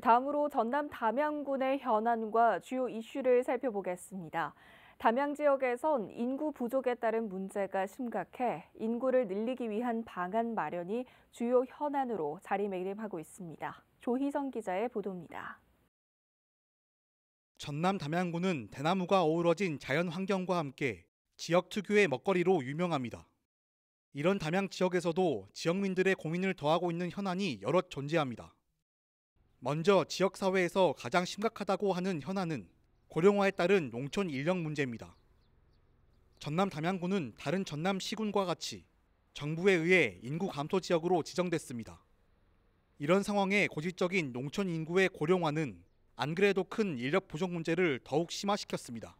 다음으로 전남 담양군의 현안과 주요 이슈를 살펴보겠습니다. 담양 지역에선 인구 부족에 따른 문제가 심각해 인구를 늘리기 위한 방안 마련이 주요 현안으로 자리매김하고 있습니다. 조희성 기자의 보도입니다. 전남 담양군은 대나무가 어우러진 자연 환경과 함께 지역 특유의 먹거리로 유명합니다. 이런 담양 지역에서도 지역민들의 고민을 더하고 있는 현안이 여럿 존재합니다. 먼저 지역사회에서 가장 심각하다고 하는 현안은 고령화에 따른 농촌 인력 문제입니다. 전남 담양군은 다른 전남 시군과 같이 정부에 의해 인구 감소 지역으로 지정됐습니다. 이런 상황에 고질적인 농촌 인구의 고령화는 안 그래도 큰 인력 부족 문제를 더욱 심화시켰습니다.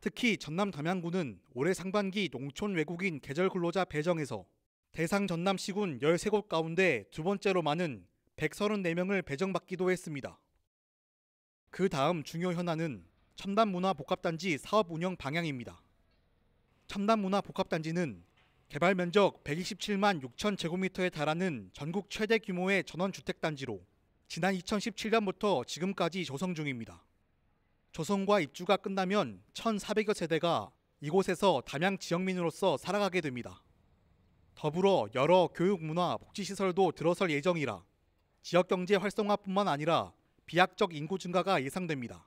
특히 전남 담양군은 올해 상반기 농촌 외국인 계절 근로자 배정에서 대상 전남시군 13곳 가운데 두 번째로 많은 134명을 배정받기도 했습니다. 그 다음 중요 현안은 첨단문화복합단지 사업 운영 방향입니다. 첨단문화복합단지는 개발 면적 127만 6천 제곱미터에 달하는 전국 최대 규모의 전원주택단지로 지난 2017년부터 지금까지 조성 중입니다. 조성과 입주가 끝나면 1,400여 세대가 이곳에서 담양 지역민으로서 살아가게 됩니다. 더불어 여러 교육, 문화, 복지시설도 들어설 예정이라 지역 경제 활성화뿐만 아니라 비약적 인구 증가가 예상됩니다.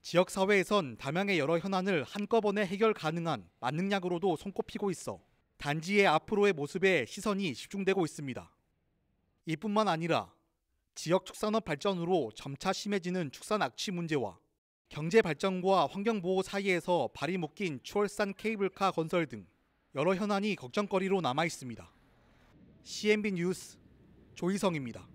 지역 사회에선 담양의 여러 현안을 한꺼번에 해결 가능한 만능약으로도 손꼽히고 있어 단지의 앞으로의 모습에 시선이 집중되고 있습니다. 이뿐만 아니라 지역 축산업 발전으로 점차 심해지는 축산 악취 문제와 경제 발전과 환경 보호 사이에서 발이 묶인 추월산 케이블카 건설 등 여러 현안이 걱정거리로 남아 있습니다. CNB 뉴스 조희성입니다.